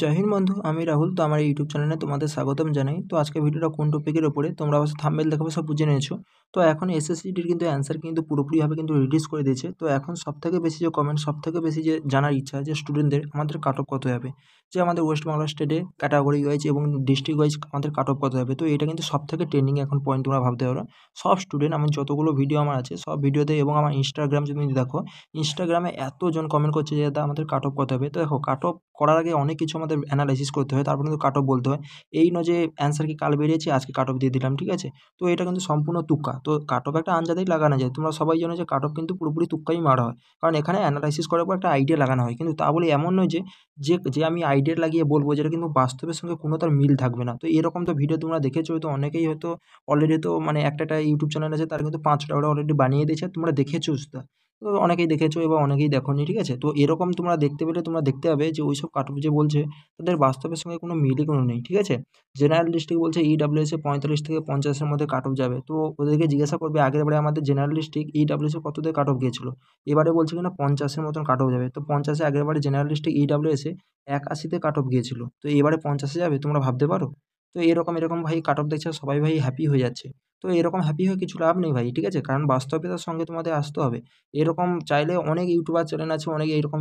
জয় হিন্দ বন্ধু আমি রাহুল তো আমার ইউটিউব চ্যানেলে তোমাদের স্বাগতম জানাই তো আজকে ভিডিওটা কোন টপিকের ওপরে তোমরা অবশ্য থাম্বেল দেখাবে সব বুঝে নিয়েছো তো এখন এসএসসিটির কিন্তু অ্যান্সার কিন্তু পুরোপুরিভাবে কিন্তু রিলিজ করে দিয়েছে তো এখন সবথেকে বেশি যে কমেন্ট সবথেকে বেশি যে জানার ইচ্ছা যে স্টুডেন্টদের আমাদের কাট অফ কত হবে যে আমাদের ওয়েস্ট বাংলা স্টেটে ক্যাটাগরি ওয়াইজ এবং ডিস্ট্রিক্ট ওয়াইজ আমাদের কাট অফ কত হবে তো এটা কিন্তু সবথেকে ট্রেন্ডিং এখন পয়েন্ট তোমরা ভাবতে পারো সব স্টুডেন্ট আমি যতগুলো ভিডিও আমার আছে সব ভিডিওতে এবং আমার ইনস্টাগ্রাম যদি দেখো ইনস্টাগ্রামে এতজন কমেন্ট করছে যে আমাদের কাট অফ কত হবে তো দেখো কাট অফ করার আগে অনেক কিছু কিছু আমাদের অ্যানালাইসিস করতে হয় তারপর কিন্তু কাট অফ বলতে হয় এই নয় যে অ্যান্সার কি কাল বেরিয়েছে আজকে কাট অফ দিয়ে দিলাম ঠিক আছে তো এটা কিন্তু সম্পূর্ণ তুক্কা তো কাট অফ একটা আঞ্জাতেই লাগানো যায় তোমরা সবাই জানো যে কাট অফ কিন্তু পুরোপুরি তুক্কাই মারা হয় কারণ এখানে অ্যানালাইসিস করার পর একটা আইডিয়া লাগানো হয় কিন্তু তা বলে এমন নয় যে যে যে আমি আইডিয়া লাগিয়ে বলবো যেটা কিন্তু বাস্তবের সঙ্গে কোনো তার মিল থাকবে না তো এরকম তো ভিডিও তোমরা দেখেছো হয়তো অনেকেই হয়তো অলরেডি তো মানে একটা ইউটিউব চ্যানেল আছে তারা কিন্তু পাঁচটা অলরেডি বানিয়ে দিয়েছে তোমরা দেখেছো সেটা তো অনেকেই দেখেছো এবং অনেকেই দেখোনি ঠিক আছে তো এরকম তোমরা দেখতে পেলে তোমরা দেখতে পাবে যে ওইসব কাটঅফ যে বলছে তাদের বাস্তবের সঙ্গে কোনো মিলই কোনো নেই ঠিক আছে জেনারেল ডিস্ট্রিক্ট বলছে ইডাব্লিউএসে e পঁয়তাল্লিশ থেকে পঞ্চাশের মধ্যে কাটঅফ যাবে তো ওদেরকে জিজ্ঞাসা করবে আগের বারে আমাদের জেনারেল ডিস্ট্রিক্ট ইডাব্লিউএসে কত দিয়ে কাটঅফ গিয়েছিল এবারে বলছে কিনা পঞ্চাশের মতন কাটঅফ যাবে তো পঞ্চাশে আগের বারে জেনারেল ডিস্ট্রিক্ট ইডাব্লিউএসে একাশিতে অফ গিয়েছিল তো এবারে পঞ্চাশে যাবে তোমরা ভাবতে পারো তো এরকম এরকম ভাই কাট অফ দেখছে সবাই ভাই হ্যাপি হয়ে যাচ্ছে তো এরকম হ্যাপি হয়ে কিছু লাভ নেই ভাই ঠিক আছে কারণ বাস্তবতার সঙ্গে তোমাদের আসতে হবে এরকম চাইলে অনেক ইউটিউবার চ্যানেল আছে অনেক এরকম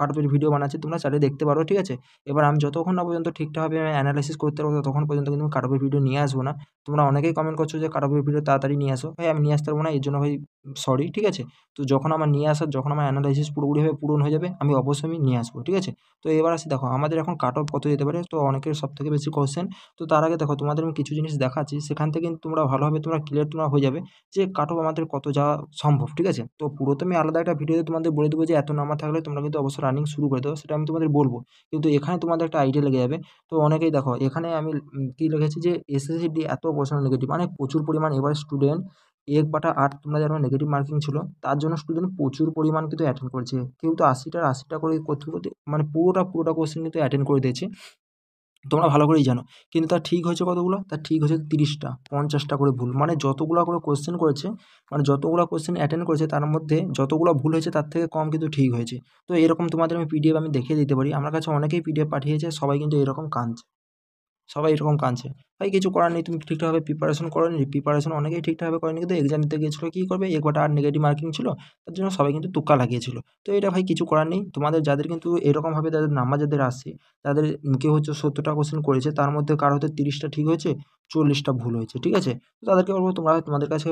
কার্টুনের ভিডিও বানাচ্ছে তোমরা চাইলে দেখতে পারো ঠিক আছে এবার আমি যতক্ষণ না পর্যন্ত ঠিকঠাকভাবে আমি অ্যানালাইসিস করতে পারবো ততক্ষণ পর্যন্ত কিন্তু কার্টুনের ভিডিও নিয়ে আসবো না তোমরা অনেকেই কমেন্ট করছো যে কার্টুনের ভিডিও তাড়াতাড়ি নিয়ে আসো ভাই আমি নিয়ে আসতে পারবো না এর জন্য ভাই সরি ঠিক আছে তো যখন আমার নিয়ে আসার যখন আমার অ্যানালাইসিস পুরোপুরিভাবে পূরণ হয়ে যাবে আমি অবশ্যই আমি নিয়ে আসবো ঠিক আছে তো এবার আসি দেখো আমাদের এখন কাট অফ কত যেতে পারে তো অনেকের সব থেকে বেশি কোশ্চেন তো তার আগে দেখো তোমাদের আমি কিছু জিনিস দেখাচ্ছি সেখান থেকে কিন্তু তোমরা ভালো ভালোভাবে তোমরা ক্লিয়ার তোমরা হয়ে যাবে যে কাট অফ আমাদের কত যাওয়া সম্ভব ঠিক আছে তো পুরো তো আমি আলাদা একটা ভিডিওতে তোমাদের বলে দেবো যে এত নাম্বার থাকলে তোমরা কিন্তু অবশ্যই রানিং শুরু করে দেবো সেটা আমি তোমাদের বলবো কিন্তু এখানে তোমাদের একটা আইডিয়া লেগে যাবে তো অনেকেই দেখো এখানে আমি কী লিখেছি যে এসএসসিডি এত পড়াশোনা নেগেটিভ মানে প্রচুর পরিমাণ এবার স্টুডেন্ট এক বাটা আট তোমরা যেন নেগেটিভ মার্কিং ছিল তার জন্য স্টুডেন্ট প্রচুর পরিমাণ কিন্তু অ্যাটেন্ড করেছে কেউ তো আশিটার আশিটা করে করতে করতে মানে পুরোটা পুরোটা কোশ্চেন কিন্তু অ্যাটেন্ড করে দিয়েছে তোমরা ভালো করেই জানো কিন্তু তার ঠিক হয়েছে কতগুলো তার ঠিক হয়েছে তিরিশটা পঞ্চাশটা করে ভুল মানে যতগুলো করে কোশ্চেন করেছে মানে যতগুলো কোশ্চেন অ্যাটেন্ড করেছে তার মধ্যে যতগুলো ভুল হয়েছে তার থেকে কম কিন্তু ঠিক হয়েছে তো এরকম তোমাদের আমি পিডিএফ আমি দেখিয়ে দিতে পারি আমার কাছে অনেকেই পিডিএফ পাঠিয়েছে সবাই কিন্তু এরকম কাঁদছে সবাই এরকম কাঁদছে ভাই কিছু করার নেই তুমি ঠিকঠাকভাবে প্রিপারেশন নি প্রিপারেশন অনেকেই ঠিকঠাকভাবে করেনি কিন্তু এক্সাম দিতে গিয়েছিলো কী করবে এক কটা আর নেগেটিভ মার্কিং ছিল তার জন্য সবাই কিন্তু তুক্কা লাগিয়েছিল তো এটা ভাই কিছু করার নেই তোমাদের যাদের কিন্তু এরকমভাবে তাদের নাম্বার যাদের আসছে তাদের কেউ হচ্ছে সত্তরটা কোশ্চেন করেছে তার মধ্যে কারো হতে তিরিশটা ঠিক হয়েছে চল্লিশটা ভুল হয়েছে ঠিক আছে তো তাদেরকে বলবো তোমরা তোমাদের কাছে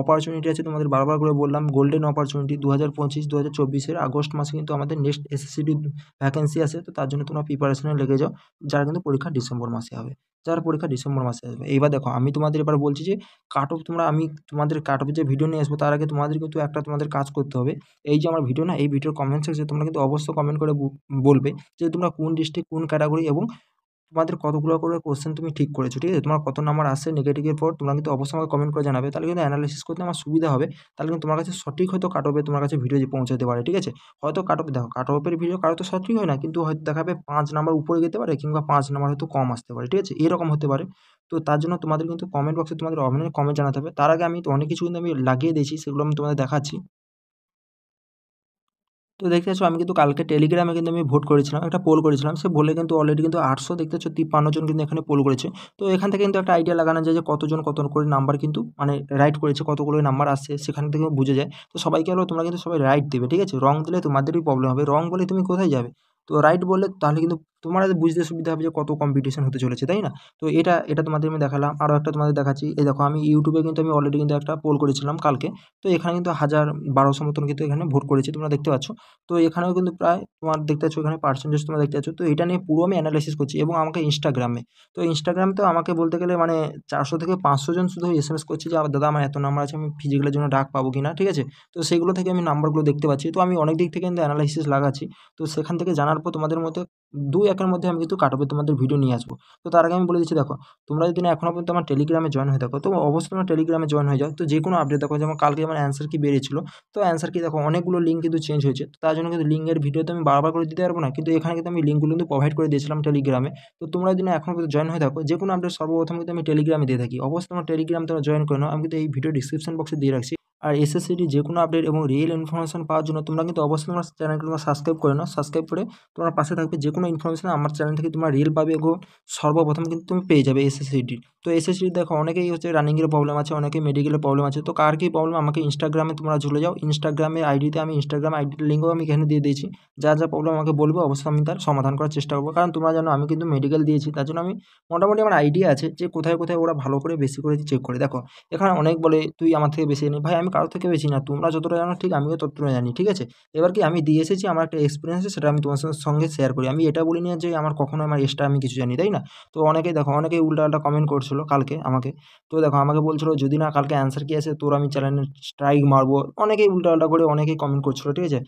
অপরচুনিটি আছে তোমাদের বারবার করে বললাম গোল্ডেন অপরচুনিটি দু হাজার পঁচিশ দু হাজার চব্বিশের আগস্ট মাসে কিন্তু আমাদের নেক্সট এসএসসিডি ভ্যাকেন্সি আছে তো তার জন্য তোমরা প্রিপারেশনে লেগে যাও যারা কিন্তু পরীক্ষা ডিসেম্বর মাসে হবে যার পরীক্ষা ডিসেম্বর মাসে আসবে এইবার দেখো আমি তোমাদের এবার বলছি যে কাট অফ তোমরা আমি তোমাদের কাট অফ যে ভিডিও নিয়ে আসবো তার আগে তোমাদের কিন্তু একটা তোমাদের কাজ করতে হবে এই যে আমার ভিডিও না এই ভিডিওর কমেন্ট সেকশনে তোমরা কিন্তু অবশ্যই কমেন্ট করে বলবে যে তোমরা কোন ডিস্ট্রিক্ট কোন ক্যাটাগরি এবং তোমাদের কতগুলো করে কোশ্চেন তুমি ঠিক করেছো ঠিক আছে তোমার কত নাম্বার আসে নেগেটিভের পর তোমরা কিন্তু অবশ্যই আমাকে কমেন্ট করে জানাবে তাহলে কিন্তু অ্যানালিসিস করতে আমার সুবিধা হবে তাহলে কিন্তু তোমার কাছে সঠিক হয়তো কাট অফে তোমার কাছে ভিডিও পৌঁছাতে পারে ঠিক আছে হয়তো কাট অফ দেখো কাট অফের ভিডিও কারো তো সঠিক হয় না কিন্তু হয়তো দেখাবে পাঁচ নাম্বার উপরে যেতে পারে কিংবা পাঁচ নাম্বার হয়তো কম আসতে পারে ঠিক আছে এরকম হতে পারে তো তার জন্য তোমাদের কিন্তু কমেন্ট বক্সে তোমাদের অভিনয় কমেন্ট জানাতে হবে তার আগে আমি অনেক কিছু কিন্তু আমি লাগিয়ে দিয়েছি সেগুলো আমি তোমাদের দেখাচ্ছি তো দেখতে পাচ্ছ আমি কিন্তু কালকে টেলিগ্রামে কিন্তু আমি ভোট করেছিলাম একটা পোল করেছিলাম সে বলে কিন্তু অলরেডি কিন্তু আটশো দেখতে পাচ্ছ তিপ্পান্ন জন কিন্তু এখানে পোল করেছে তো এখান থেকে কিন্তু একটা আইডিয়া লাগানো যায় যে কতজন কত করে নাম্বার কিন্তু মানে রাইট করেছে কতগুলো নাম্বার আসছে সেখান থেকে বুঝে যায় তো সবাইকে হলো তোমরা কিন্তু সবাই রাইট দেবে ঠিক আছে রং দিলে তোমাদেরই প্রবলেম হবে রং বলে তুমি কোথায় যাবে তো রাইট বললে তাহলে কিন্তু তোমরা বুঝতে সুবিধা হবে যে কত কম্পিটিশন হতে চলেছে তাই না তো এটা এটা তোমাদের আমি দেখালাম আরও একটা তোমাদের দেখাচ্ছি এই দেখো আমি ইউটিউবে কিন্তু আমি অলরেডি কিন্তু একটা পোল করেছিলাম কালকে তো এখানে কিন্তু হাজার বারোশো মতন কিন্তু এখানে ভোট করেছি তোমরা দেখতে পাচ্ছ তো এখানেও কিন্তু প্রায় তোমার দেখতে পাচ্ছ এখানে পার্সেন্টেজ তোমরা দেখতে পাচ্ছ তো এটা নিয়ে পুরো আমি অ্যানালাইসিস করছি এবং আমাকে ইনস্টাগ্রামে তো ইনস্টাগ্রাম তো আমাকে বলতে গেলে মানে চারশো থেকে পাঁচশো জন শুধু এস এম এস করছে যে দাদা আমার এত নাম্বার আছে আমি ফিজিক্যালের জন্য ডাক পাবো কিনা ঠিক আছে তো সেগুলো থেকে আমি নাম্বারগুলো দেখতে পাচ্ছি তো আমি অনেক দিক থেকে কিন্তু অ্যানালাইসিস লাগাচ্ছি তো সেখান থেকে জানার পর তোমাদের মধ্যে দুই একের মধ্যে আমি কিন্তু কাটবে তোমাদের ভিডিও নিয়ে আসবো তো তার আগে আমি বলে দিচ্ছি দেখো তোমরা যদি না এখনও পর্যন্ত আমার টেলিগ্রামে জয়েন হয়ে থাকো তো অবশ্যই তোমার টেলিগ্রামে জয়েন হয়ে যাও তো যে কোনো আপডেট দেখো যেমন কালকে আমার অ্যান্সার কি বেরিয়েছিল তো অ্যান্সার কি দেখো অনেকগুলো লিঙ্ক কিন্তু চেঞ্জ হয়েছে তো তার জন্য কিন্তু লিঙ্কের ভিডিও তো আমি বারবার করে দিতে পারবো না কিন্তু এখানে কিন্তু আমি লিঙ্কগুলো কিন্তু প্রোভাইড করে দিয়েছিলাম টেলিগ্রামে তো তোমরা যদি না এখনও পর্যন্ত জয়েন হয়ে থাকো যে কোনো আপডেট সর্বপ্রথম কিন্তু আমি টেলিগ্রামে দিয়ে থাকি অবশ্যই তোমার টেলিগ্রাম তোমরা জয়েন করে নাও আমি কিন্তু এই ভিডিও ডিসক্রিপশন বক্সে দিয়ে রাখছি আর এসএসসিডি যে কোনো আপডেট এবং রিয়েল ইনফরমেশন পাওয়ার জন্য তোমরা কিন্তু অবশ্যই আমার চ্যানেলকে তোমরা সাবস্ক্রাইব করে নাও সাবস্ক্রাইব করে তোমার পাশে থাকবে যে কোনো ইনফরমেশন আমার চ্যানেল থেকে তোমরা রিয়েল পাবে এবং সর্বপ্রথম কিন্তু তুমি পেয়ে যাবে এসএসসিডি তো এসএসসিডি দেখো অনেকেই হচ্ছে রানিংয়ের প্রবলেম আছে অনেকেই মেডিকেলের প্রবলেম আছে তো কার কী প্রবলেম আমাকে ইনস্টাগ্রামে তোমরা ঝুলে যাও ইনস্টাগ্রামে আইডিতে আমি ইনস্টাগ্রাম আইডির লিঙ্কও আমি এখানে দিয়ে দিয়েছি যা যা প্রবলেম আমাকে বলবো অবশ্যই আমি তার সমাধান করার চেষ্টা করবো কারণ তোমরা জানো আমি কিন্তু মেডিকেল দিয়েছি তার জন্য আমি মোটামুটি আমার আইডিয়া আছে যে কোথায় কোথায় ওরা ভালো করে বেশি করে চেক করে দেখো এখানে অনেক বলে তুই আমার থেকে বেশি নি ভাই আমি আমি কারো থেকে বেশি না তোমরা যতটা জানো ঠিক আমিও ততটা জানি ঠিক আছে এবার কি আমি দিয়ে এসেছি আমার একটা এক্সপিরিয়েন্স সেটা আমি তোমার সঙ্গে শেয়ার করি আমি এটা বলি না যে আমার কখনো আমার এক্সট্রা আমি কিছু জানি তাই না তো অনেকেই দেখো অনেকেই আল্টা কমেন্ট করছিলো কালকে আমাকে তো দেখো আমাকে বলছিলো যদি না কালকে অ্যান্সার কি আসে তোর আমি চ্যানেলে স্ট্রাইক মারবো অনেকেই আল্টা করে অনেকেই কমেন্ট করছিলো ঠিক আছে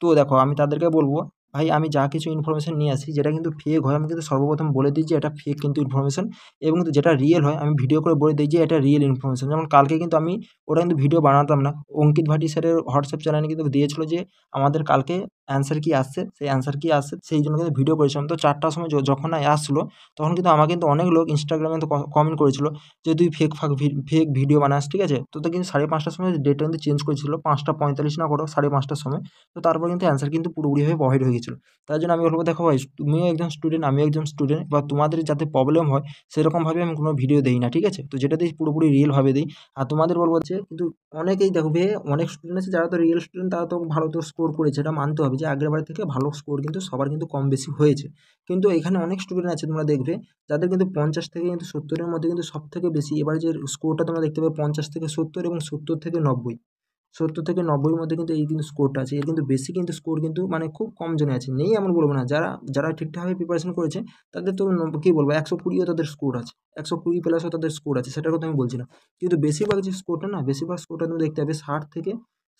তো দেখো আমি তাদেরকে বলবো ভাই আমি যা কিছু ইনফরমেশান নিয়ে আসি যেটা কিন্তু ফেক হয় আমি কিন্তু সর্বপ্রথম বলে দিই যে এটা ফেক কিন্তু ইনফরমেশান এবং কিন্তু যেটা রিয়েল হয় আমি ভিডিও করে বলে দিই যে এটা রিয়েল ইনফরমেশান যেমন কালকে কিন্তু আমি ওটা কিন্তু ভিডিও বানাতাম না অঙ্কিত ভাটি স্যারের হোয়াটসঅ্যাপ চ্যানেলে কিন্তু দিয়েছিল যে আমাদের কালকে অ্যান্সার কি আসছে সেই অ্যান্সার কি আসছে সেই জন্য কিন্তু ভিডিও করেছিলাম তো চারটার সময় যখন আসলো তখন কিন্তু আমাকে কিন্তু অনেক লোক ইনস্টাগ্রামে কিন্তু কমেন্ট করেছিল যে তুই ফেক ফাক ফেক ভিডিও বানাস ঠিক আছে তো কিন্তু সাড়ে পাঁচটার সময় ডেটটা কিন্তু চেঞ্জ করেছিল পাঁচটা পঁয়তাল্লিশ না করো সাড়ে পাঁচটার সময় তো তারপর কিন্তু অ্যান্সার কিন্তু পুরোপুরিভাবে প্রভাইড হয়ে গেছিলো তার জন্য আমি বলবো দেখো ভাই তুমিও একজন স্টুডেন্ট আমিও একজন স্টুডেন্ট বা তোমাদের যাতে প্রবলেম হয় সেরকমভাবে আমি কোনো ভিডিও দিই না ঠিক আছে তো যেটা দিই পুরোপুরি রিয়েলভাবে দিই আর তোমাদের বলবো যে কিন্তু অনেকেই দেখবে অনেক স্টুডেন্ট আছে যারা তো রিয়েল স্টুডেন্ট তারা তো ভালো তো স্কোর করেছে এটা মানতে হবে যে আগেরবার থেকে ভালো স্কোর কিন্তু সবার কিন্তু কম বেশি হয়েছে কিন্তু এখানে অনেক স্টুডেন্ট আছে তোমরা দেখবে যাদের কিন্তু পঞ্চাশ থেকে কিন্তু সত্তরের মধ্যে কিন্তু সব থেকে বেশি এবার যে স্কোরটা তোমরা দেখতে পাবে পঞ্চাশ থেকে সত্তর এবং সত্তর থেকে নব্বই সত্তর থেকে নব্বইয়ের মধ্যে কিন্তু এই কিন্তু স্কোরটা আছে এর কিন্তু বেশি কিন্তু স্কোর কিন্তু মানে খুব কম জনে আছে নেই এমন বলবো না যারা যারা ঠিকঠাকভাবে প্রিপারেশন করেছে তাদের তো কী বলবো একশো কুড়িও তাদের স্কোর আছে একশো কুড়ি প্লাসও তাদের স্কোর আছে সেটার কথা আমি বলছিলাম কিন্তু বেশিরভাগ যে স্কোরটা না বেশিরভাগ স্কোরটা তুমি দেখতে পাবে ষাট থেকে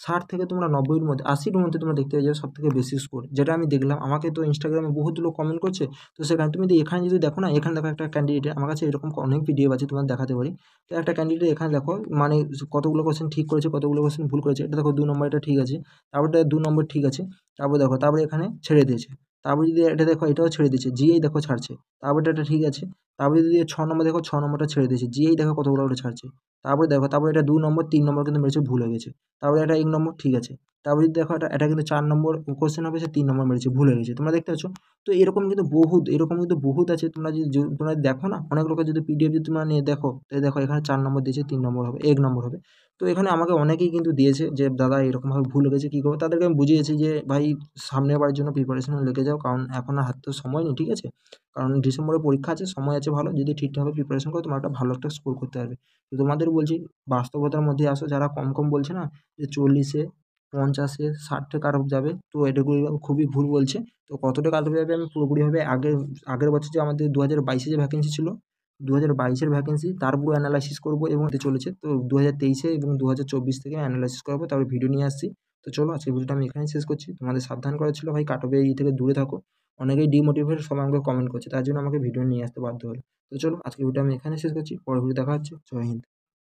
ষাট থেকে তোমরা নব্বইয়ের মধ্যে আশির মধ্যে তোমরা দেখতে পেয়ে যাবে সব থেকে বেশি স্কোর যেটা আমি দেখলাম আমাকে তো ইনস্টাগ্রামে বহুত লোক কমেন্ট করছে তো সেখানে তুমি যদি এখানে যদি দেখো না এখানে দেখো একটা ক্যান্ডিডেট আমার কাছে এরকম অনেক ভিডিও আছে তোমার দেখাতে পারি তো একটা ক্যান্ডিডেট এখানে দেখো মানে কতগুলো কোশ্চেন ঠিক করেছে কতগুলো কোশ্চেন ভুল করেছে এটা দেখো দু নম্বর এটা ঠিক আছে তারপর দু নম্বর ঠিক আছে তারপর দেখো তারপরে এখানে ছেড়ে দিয়েছে তারপর যদি এটা দেখো এটাও ছেড়ে দিয়েছে জিএই দেখো ছাড়ছে তারপর এটা ঠিক আছে তারপরে যদি ছ নম্বর দেখো ছ নম্বরটা ছেড়ে দিয়েছে যেই দেখো কতগুলো ওটা ছাড়ছে তারপরে দেখো তারপরে এটা দু নম্বর তিন নম্বর কিন্তু মেরেছে ভুল হয়ে গেছে তারপরে এটা এক নম্বর ঠিক আছে তারপরে যদি দেখো এটা এটা কিন্তু চার নম্বর কোশ্চেন হবে সে তিন নম্বর মেরেছে ভুল হয়ে গেছে তোমরা দেখতে পাচ্ছ তো এরকম কিন্তু বহুত এরকম কিন্তু বহুত আছে তোমরা যদি তোমরা দেখো না অনেক লোকের যদি পিডিএফ যদি তোমরা নিয়ে দেখো তাই দেখো এখানে চার নম্বর দিয়েছে তিন নম্বর হবে এক নম্বর হবে তো এখানে আমাকে অনেকেই কিন্তু দিয়েছে যে দাদা এরকমভাবে ভুল হয়ে গেছে কী করবো তাদেরকে আমি বুঝিয়েছি যে ভাই সামনে বারের জন্য প্রিপারেশন লেগে যাও কারণ এখন তো সময় নেই ঠিক আছে কারণ ডিসেম্বরে পরীক্ষা আছে সময় আছে ভালো যদি ঠিকঠাকভাবে প্রিপারেশন করো তোমার একটা ভালো একটা স্কোর করতে পারবে তো তোমাদের বলছি বাস্তবতার মধ্যে আসো যারা কম কম বলছে না যে চল্লিশে পঞ্চাশে ষাটে কারক যাবে তো এটাগুলো খুবই ভুল বলছে তো কতটা কারক যাবে আমি পুরোপুরিভাবে আগের আগের বছর যে আমাদের দু হাজার বাইশে যে ভ্যাকেন্সি ছিল দু হাজার বাইশের ভ্যাকেন্সি তার পুরো অ্যানালাইসিস করবো এবং এতে চলেছে তো দু হাজার তেইশে এবং দু হাজার চব্বিশ থেকে অ্যানালাইসিস করবো তারপরে ভিডিও নিয়ে আসছি তো চলো আজকে ভিডিওটা আমি এখানে শেষ করছি তোমাদের সাবধান করা ছিল ভাই কাটবে এই থেকে দূরে থাকো অনেকেই ডিমোটিভেট সবাই আমাকে কমেন্ট করছে তার জন্য আমাকে ভিডিও নিয়ে আসতে বাধ্য হলো তো চলো আজকে ভিডিও আমি এখানে শেষ করছি পরের ভিডিও দেখা হচ্ছে জয় হিন্দ